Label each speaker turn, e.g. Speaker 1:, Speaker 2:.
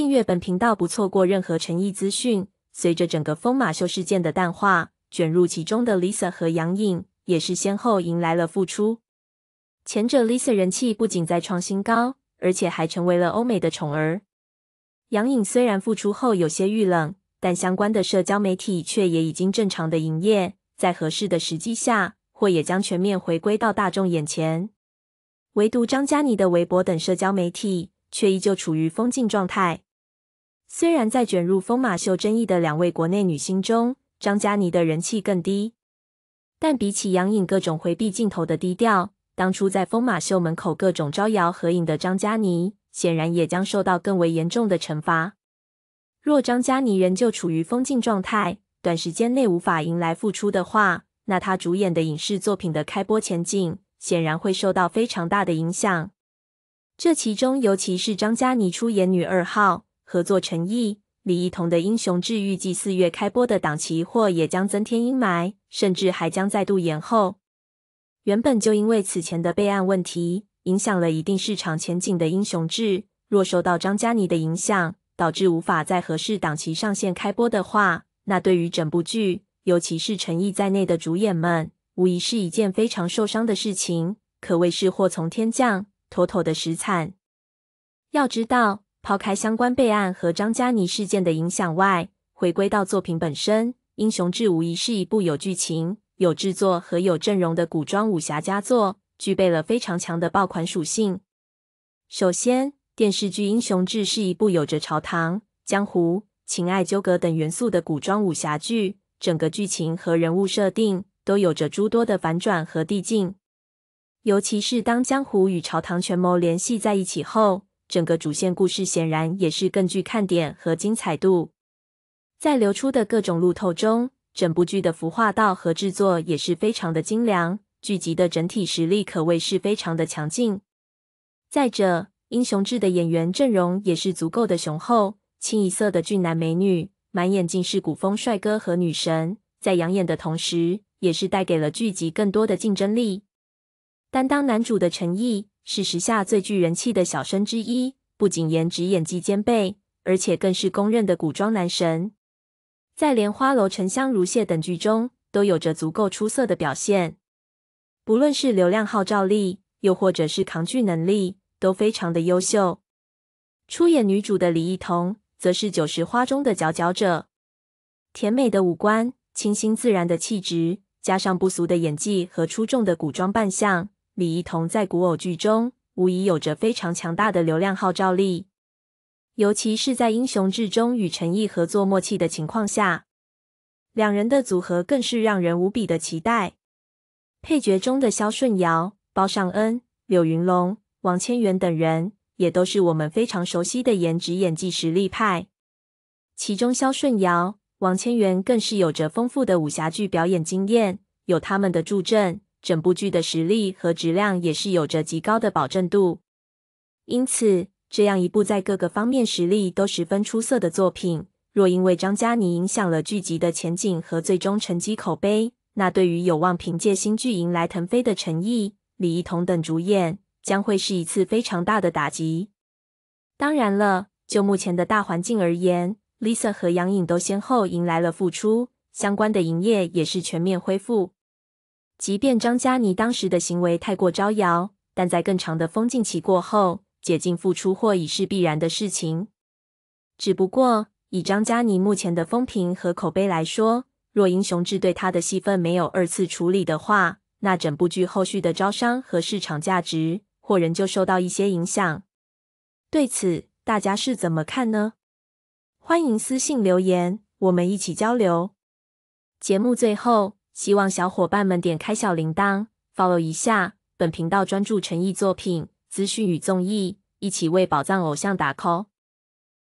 Speaker 1: 订阅本频道，不错过任何诚意资讯。随着整个疯马秀事件的淡化，卷入其中的 Lisa 和杨颖也是先后迎来了复出。前者 Lisa 人气不仅在创新高，而且还成为了欧美的宠儿。杨颖虽然复出后有些遇冷，但相关的社交媒体却也已经正常的营业，在合适的时机下，或也将全面回归到大众眼前。唯独张嘉倪的微博等社交媒体却依旧处于封禁状态。虽然在卷入疯马秀争议的两位国内女星中，张嘉倪的人气更低，但比起杨颖各种回避镜头的低调，当初在疯马秀门口各种招摇合影的张嘉倪，显然也将受到更为严重的惩罚。若张嘉倪仍旧处于封禁状态，短时间内无法迎来复出的话，那她主演的影视作品的开播前景显然会受到非常大的影响。这其中，尤其是张嘉倪出演女二号。合作诚意，李一桐的《英雄志》预计四月开播的档期，或也将增添阴霾，甚至还将再度延后。原本就因为此前的备案问题，影响了一定市场前景的《英雄志》，若受到张嘉倪的影响，导致无法在合适档期上线开播的话，那对于整部剧，尤其是陈毅在内的主演们，无疑是一件非常受伤的事情，可谓是祸从天降，妥妥的实惨。要知道。抛开相关备案和张嘉倪事件的影响外，回归到作品本身，《英雄志》无疑是一部有剧情、有制作和有阵容的古装武侠佳作，具备了非常强的爆款属性。首先，电视剧《英雄志》是一部有着朝堂、江湖、情爱纠葛等元素的古装武侠剧，整个剧情和人物设定都有着诸多的反转和递进，尤其是当江湖与朝堂权谋联系在一起后。整个主线故事显然也是更具看点和精彩度。在流出的各种路透中，整部剧的服化道和制作也是非常的精良，剧集的整体实力可谓是非常的强劲。再者，英雄志的演员阵容也是足够的雄厚，清一色的俊男美女，满眼尽是古风帅哥和女神，在养眼的同时，也是带给了剧集更多的竞争力。担当男主的陈毅是时下最具人气的小生之一，不仅颜值演技兼备，而且更是公认的古装男神。在《莲花楼》《沉香如屑》等剧中都有着足够出色的表现，不论是流量号召力，又或者是扛剧能力，都非常的优秀。出演女主的李一桐则是《九十花》中的佼佼者，甜美的五官、清新自然的气质，加上不俗的演技和出众的古装扮相。李一桐在古偶剧中无疑有着非常强大的流量号召力，尤其是在《英雄志》中与陈毅合作默契的情况下，两人的组合更是让人无比的期待。配角中的肖顺尧、包上恩、柳云龙、王千源等人也都是我们非常熟悉的颜值、演技、实力派。其中，肖顺尧、王千源更是有着丰富的武侠剧表演经验，有他们的助阵。整部剧的实力和质量也是有着极高的保证度，因此这样一部在各个方面实力都十分出色的作品，若因为张嘉倪影响了剧集的前景和最终成绩口碑，那对于有望凭借新剧迎来腾飞的陈毅、李一桐等主演，将会是一次非常大的打击。当然了，就目前的大环境而言，Lisa 和杨颖都先后迎来了复出，相关的营业也是全面恢复。即便张嘉倪当时的行为太过招摇，但在更长的封禁期过后，解禁复出或已是必然的事情。只不过以张嘉倪目前的风评和口碑来说，若《英雄志》对他的戏份没有二次处理的话，那整部剧后续的招商和市场价值或仍旧受到一些影响。对此，大家是怎么看呢？欢迎私信留言，我们一起交流。节目最后。希望小伙伴们点开小铃铛，follow 一下本频道，专注诚意作品资讯与综艺，一起为宝藏偶像打 call。